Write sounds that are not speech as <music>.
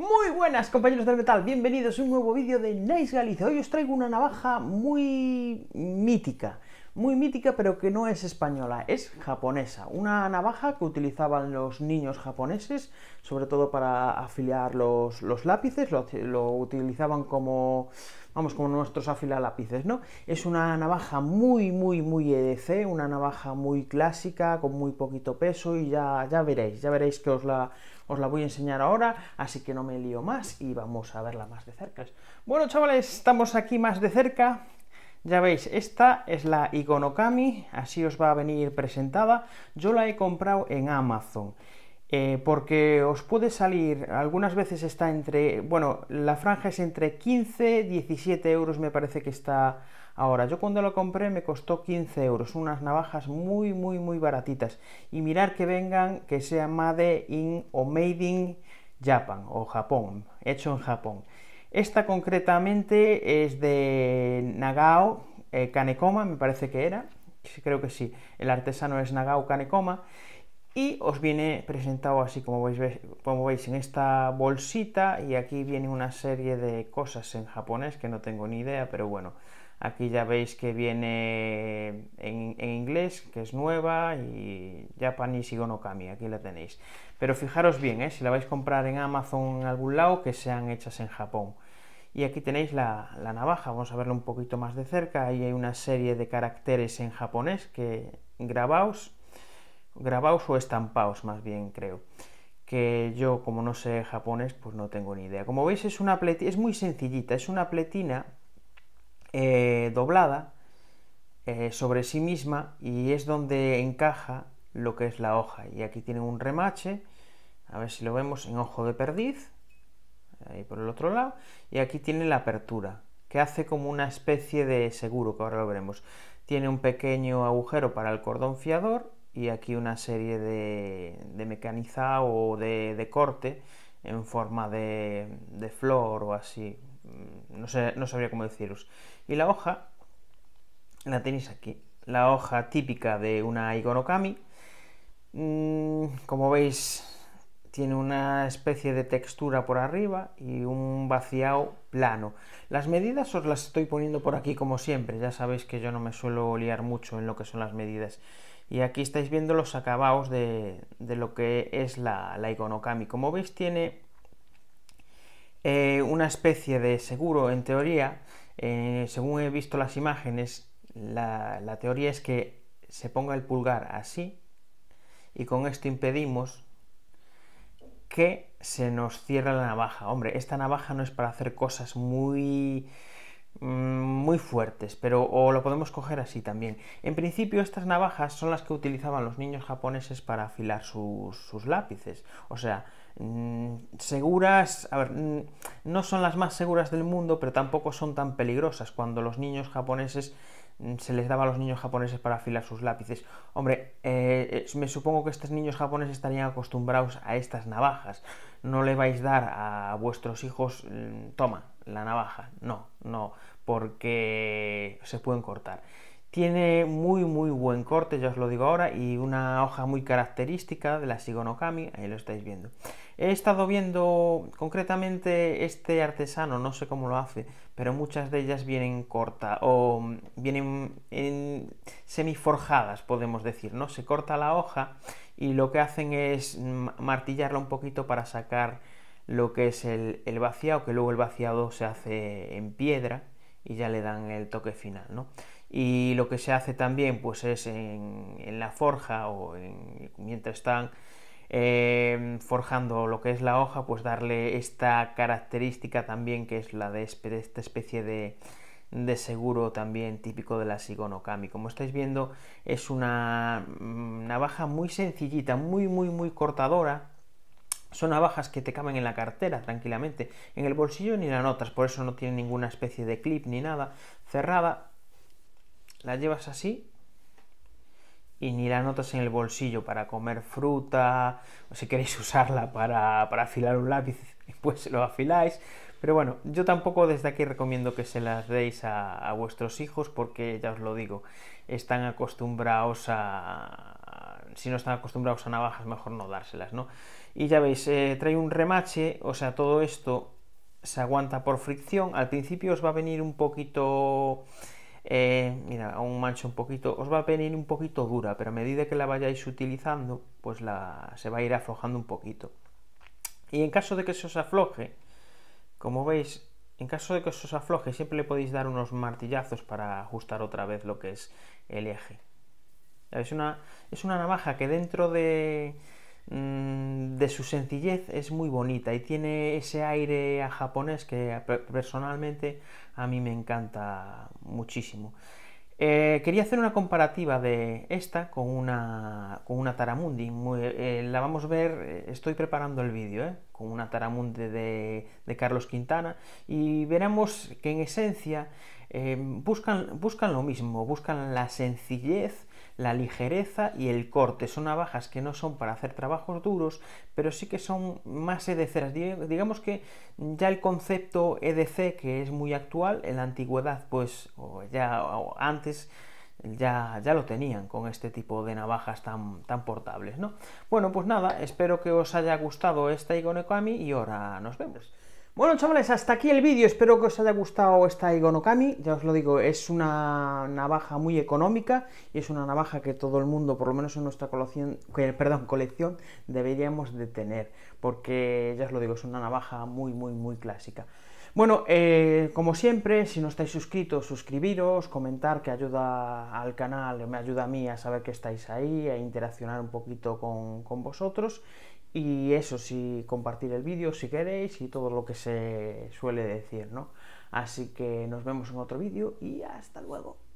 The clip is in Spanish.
Muy buenas compañeros del metal, bienvenidos a un nuevo vídeo de Nice Galicia. Hoy os traigo una navaja muy mítica muy mítica pero que no es española, es japonesa. Una navaja que utilizaban los niños japoneses, sobre todo para afiliar los, los lápices, lo, utilizaban como, vamos, como nuestros afilalápices, ¿no? Es una navaja muy, muy, muy EDC, una navaja muy clásica, con muy poquito peso y ya, ya veréis, ya veréis que os la, os la voy a enseñar ahora, así que no me lío más y vamos a verla más de cerca. Bueno, chavales, estamos aquí más de cerca ya veis, esta es la Iconokami, así os va a venir presentada. Yo la he comprado en Amazon. Eh, porque os puede salir, algunas veces está entre, bueno, la franja es entre 15 y 17 euros me parece que está ahora. Yo cuando la compré me costó 15 euros, unas navajas muy, muy, muy baratitas. Y mirar que vengan, que sea Made in o Made in Japan o Japón, hecho en Japón. Esta concretamente es de Nagao Kanekoma, eh, me parece que era, creo que sí, el artesano es Nagao Kanekoma, y os viene presentado así como veis, como veis en esta bolsita y aquí viene una serie de cosas en japonés que no tengo ni idea, pero bueno, aquí ya veis que viene en, inglés, que es nueva y Japanese Gonokami, aquí la tenéis. Pero fijaros bien, ¿eh? si la vais a comprar en Amazon en algún lado, que sean hechas en Japón. Y aquí tenéis la, navaja, vamos a verlo un poquito más de cerca, ahí hay una serie de caracteres en japonés que grabaos grabados o estampados más bien creo que yo como no sé japonés pues no tengo ni idea como veis es una pletina, es muy sencillita es una pletina eh, doblada eh, sobre sí misma y es donde encaja lo que es la hoja y aquí tiene un remache a ver si lo vemos en ojo de perdiz ahí por el otro lado y aquí tiene la apertura que hace como una especie de seguro que ahora lo veremos tiene un pequeño agujero para el cordón fiador y aquí una serie de, de mecanizado o de, corte en forma de, flor o así, mm, no, sé, no sabría cómo deciros. Y la hoja la tenéis aquí, la hoja típica de una Igonokami. Mm, como veis, tiene una especie de textura por arriba y un vaciado plano. Las medidas os las estoy poniendo por aquí como siempre, ya sabéis que yo no me suelo liar mucho en lo que son las medidas y aquí estáis viendo los acabados de, lo que es la, la Iconokami. Como veis tiene eh, una especie de seguro en teoría, eh, según he visto las imágenes, la, la teoría es que se ponga el pulgar así y con esto impedimos que se nos cierre la navaja. Hombre, esta navaja no es para hacer cosas muy Mm, muy fuertes, pero o lo podemos coger así también. En principio estas navajas son las que utilizaban los niños japoneses para afilar sus, sus lápices, o sea, mm, seguras, a ver, mm, no son las más seguras del mundo, pero tampoco son tan peligrosas cuando los niños japoneses Mm, se les daba a los niños japoneses para afilar sus lápices. Hombre, eh, eh, me supongo que estos niños japoneses estarían acostumbrados a estas navajas. No le vais a dar a vuestros hijos, mm, toma, la navaja. No, no, porque se pueden cortar. Tiene muy muy buen corte, ya os lo digo ahora, y una hoja muy característica de la Sigonokami, ahí lo estáis viendo. He estado viendo concretamente este artesano, no sé cómo lo hace, pero muchas de ellas vienen corta o mm, vienen en semiforjadas, podemos decir, ¿no? Se corta la hoja y lo que hacen es martillarla un poquito para sacar lo que es el, vaciado, que luego el vaciado se hace en piedra y ya le dan el toque final, ¿no? Y lo que se hace también, pues es en, en la forja o mientras están Em, forjando lo que es la hoja, pues darle esta característica también que es la de, esta especie de, seguro también típico de la Sigonokami. Como estáis viendo, es una mm, navaja muy sencillita, muy, muy, muy cortadora. Son navajas que te caben en la cartera tranquilamente, en el bolsillo ni la notas, por eso no tiene ninguna especie de clip ni nada. Cerrada, la llevas así y ni la notas en el bolsillo para comer fruta, o si queréis <laughs> usarla para, afilar un lápiz, pues lo afiláis. Pero bueno, yo tampoco desde aquí recomiendo que se las deis a, vuestros hijos porque ya os lo digo, están acostumbrados a... Si no están acostumbrados a navajas, mejor no dárselas, ¿no? Y ya veis, eh, trae un remache, o sea, todo esto se aguanta por fricción. Al principio os va a venir un poquito eh, mira, aún mancha un poquito, os va a venir un poquito dura, pero a medida que la vayáis utilizando, pues la, se va a ir aflojando un poquito. Y en caso de que se os afloje, como veis, en caso de que se os afloje, siempre le podéis dar unos martillazos para ajustar otra vez lo que es el eje. Es una, es una navaja que dentro de, Mm, de su sencillez es muy bonita y tiene ese aire a japonés que personalmente a mí me encanta muchísimo. Eh, quería hacer una comparativa de esta con una, con una Taramundi. Eh, la vamos a ver, eh, estoy preparando el vídeo, con una Taramundi de, de, Carlos Quintana y veremos que en esencia buscan, buscan lo mismo, buscan la sencillez la ligereza y el corte. Son navajas que no son para hacer trabajos duros, pero sí que son más EDC. Digamos que ya el concepto EDC, que es muy actual, en la antigüedad, pues o ya antes... Ya, ya, lo tenían con este tipo de navajas tan, tan portables, ¿no? Bueno, pues nada, espero que os haya gustado esta kami y ahora nos vemos. Bueno chavales, hasta aquí el vídeo, espero que os haya gustado esta Igonokami, ya os lo digo, es una navaja muy económica y es una navaja que todo el mundo, por lo menos en nuestra colección, perdón, colección deberíamos de tener, porque ya os lo digo, es una navaja muy, muy, muy clásica. Bueno, eh, como siempre, si no estáis suscritos, suscribiros, comentar que ayuda al canal, me ayuda a mí a saber que estáis ahí, a interaccionar un poquito con, con vosotros. Y eso sí, compartir el vídeo si queréis y todo lo que se suele decir, ¿no? Así que nos vemos en otro vídeo y hasta luego.